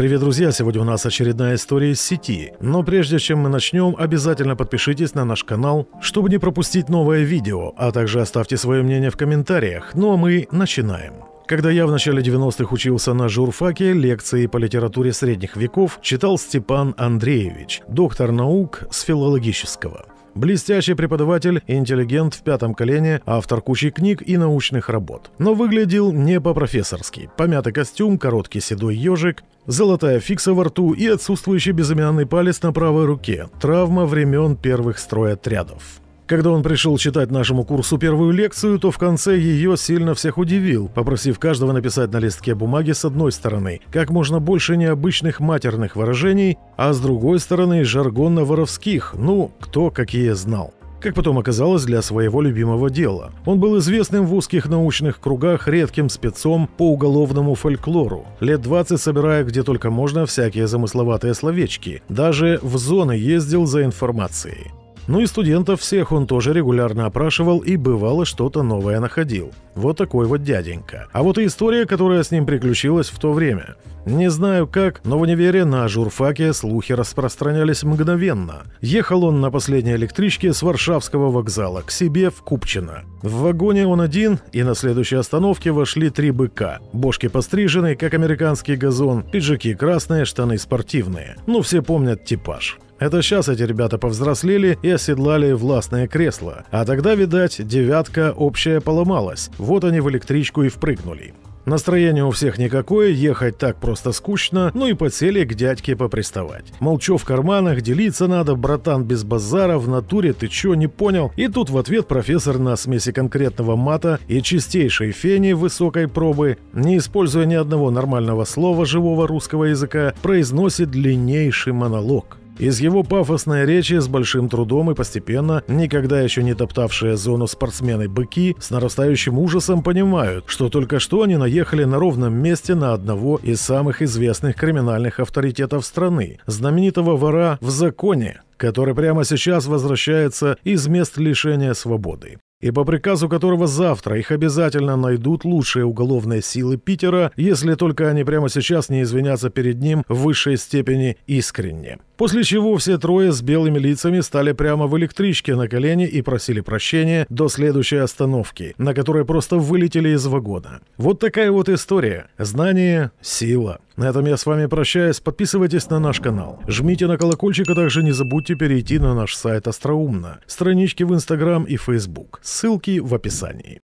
Привет, друзья! Сегодня у нас очередная история из сети. Но прежде чем мы начнем, обязательно подпишитесь на наш канал, чтобы не пропустить новое видео, а также оставьте свое мнение в комментариях. Ну а мы начинаем. Когда я в начале 90-х учился на журфаке, лекции по литературе средних веков читал Степан Андреевич, доктор наук с филологического. Блестящий преподаватель, интеллигент в пятом колене, автор кучи книг и научных работ. Но выглядел не по-профессорски. Помятый костюм, короткий седой ежик, золотая фикса во рту и отсутствующий безымянный палец на правой руке. Травма времен первых строя отрядов. Когда он пришел читать нашему курсу первую лекцию, то в конце ее сильно всех удивил, попросив каждого написать на листке бумаги с одной стороны как можно больше необычных матерных выражений, а с другой стороны жаргонно-воровских, ну, кто какие знал как потом оказалось, для своего любимого дела. Он был известным в узких научных кругах редким спецом по уголовному фольклору, лет 20 собирая где только можно всякие замысловатые словечки, даже в зоны ездил за информацией. Ну и студентов всех он тоже регулярно опрашивал и бывало что-то новое находил. Вот такой вот дяденька. А вот и история, которая с ним приключилась в то время. Не знаю как, но в универе на журфаке слухи распространялись мгновенно. Ехал он на последней электричке с Варшавского вокзала к себе в Купчино. В вагоне он один, и на следующей остановке вошли три быка. Бошки пострижены, как американский газон, пиджаки красные, штаны спортивные. Ну все помнят типаж. Это сейчас эти ребята повзрослели и оседлали властное кресло. А тогда, видать, девятка общая поломалась. Вот они в электричку и впрыгнули. Настроение у всех никакое, ехать так просто скучно, ну и подсели к дядьке поприставать. Молчу в карманах, делиться надо, братан без базара, в натуре, ты чё, не понял? И тут в ответ профессор на смеси конкретного мата и чистейшей фени высокой пробы, не используя ни одного нормального слова живого русского языка, произносит длиннейший монолог. Из его пафосной речи с большим трудом и постепенно, никогда еще не топтавшие зону спортсмены-быки, с нарастающим ужасом понимают, что только что они наехали на ровном месте на одного из самых известных криминальных авторитетов страны, знаменитого вора в законе, который прямо сейчас возвращается из мест лишения свободы и по приказу которого завтра их обязательно найдут лучшие уголовные силы Питера, если только они прямо сейчас не извинятся перед ним в высшей степени искренне. После чего все трое с белыми лицами стали прямо в электричке на колени и просили прощения до следующей остановки, на которой просто вылетели из вагона. Вот такая вот история. Знание – сила. На этом я с вами прощаюсь. Подписывайтесь на наш канал. Жмите на колокольчик, а также не забудьте перейти на наш сайт Остроумно, странички в Инстаграм и Фейсбук. Ссылки в описании.